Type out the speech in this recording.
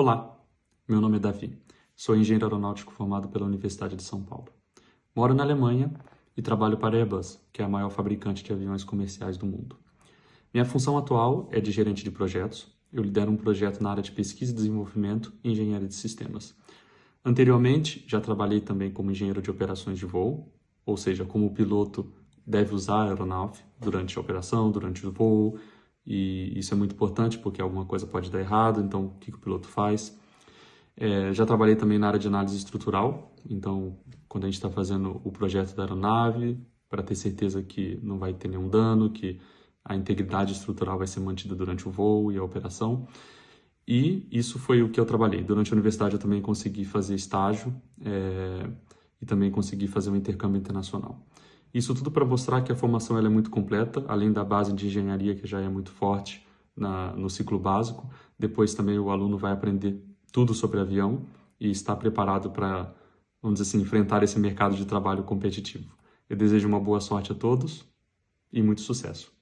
Olá, meu nome é Davi, sou engenheiro aeronáutico formado pela Universidade de São Paulo. Moro na Alemanha e trabalho para a Airbus, que é a maior fabricante de aviões comerciais do mundo. Minha função atual é de gerente de projetos. Eu lidero um projeto na área de pesquisa e desenvolvimento e engenharia de sistemas. Anteriormente, já trabalhei também como engenheiro de operações de voo, ou seja, como o piloto deve usar a aeronave durante a operação, durante o voo, e isso é muito importante porque alguma coisa pode dar errado, então o que, que o piloto faz? É, já trabalhei também na área de análise estrutural, então quando a gente está fazendo o projeto da aeronave, para ter certeza que não vai ter nenhum dano, que a integridade estrutural vai ser mantida durante o voo e a operação. E isso foi o que eu trabalhei. Durante a universidade eu também consegui fazer estágio é, e também consegui fazer um intercâmbio internacional. Isso tudo para mostrar que a formação é muito completa, além da base de engenharia que já é muito forte na, no ciclo básico. Depois também o aluno vai aprender tudo sobre avião e está preparado para, vamos dizer assim, enfrentar esse mercado de trabalho competitivo. Eu desejo uma boa sorte a todos e muito sucesso.